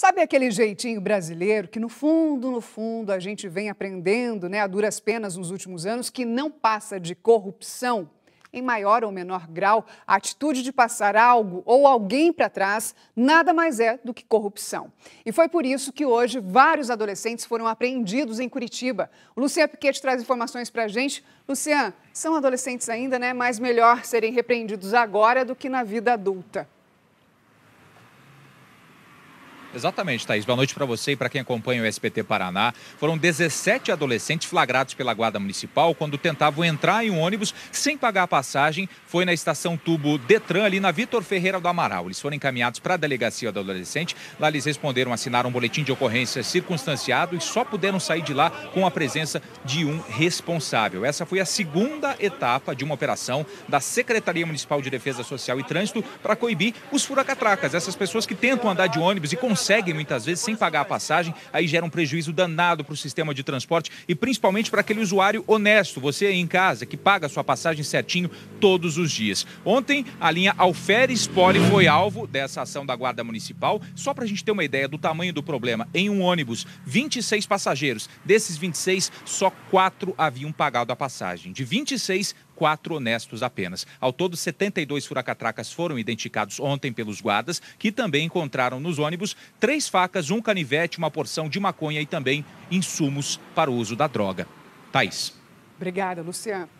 Sabe aquele jeitinho brasileiro que no fundo, no fundo, a gente vem aprendendo, né, a duras penas nos últimos anos, que não passa de corrupção? Em maior ou menor grau, a atitude de passar algo ou alguém para trás nada mais é do que corrupção. E foi por isso que hoje vários adolescentes foram apreendidos em Curitiba. O Lucian Piquet traz informações para a gente. Lucian, são adolescentes ainda, né? Mas melhor serem repreendidos agora do que na vida adulta. Exatamente, Thaís. Boa noite para você e para quem acompanha o SPT Paraná. Foram 17 adolescentes flagrados pela Guarda Municipal quando tentavam entrar em um ônibus sem pagar a passagem. Foi na estação Tubo Detran, ali na Vitor Ferreira do Amaral. Eles foram encaminhados para a delegacia do adolescente. Lá eles responderam, assinaram um boletim de ocorrência circunstanciado e só puderam sair de lá com a presença de um responsável. Essa foi a segunda etapa de uma operação da Secretaria Municipal de Defesa Social e Trânsito para coibir os furacatracas, essas pessoas que tentam andar de ônibus e conseguem conseguem muitas vezes sem pagar a passagem, aí gera um prejuízo danado para o sistema de transporte e principalmente para aquele usuário honesto, você aí em casa, que paga a sua passagem certinho todos os dias. Ontem, a linha Alferes Poli foi alvo dessa ação da Guarda Municipal. Só para a gente ter uma ideia do tamanho do problema, em um ônibus, 26 passageiros. Desses 26, só 4 haviam pagado a passagem. De 26, quatro honestos apenas. Ao todo, 72 furacatracas foram identificados ontem pelos guardas, que também encontraram nos ônibus três facas, um canivete, uma porção de maconha e também insumos para o uso da droga. Thaís. Obrigada, Luciano.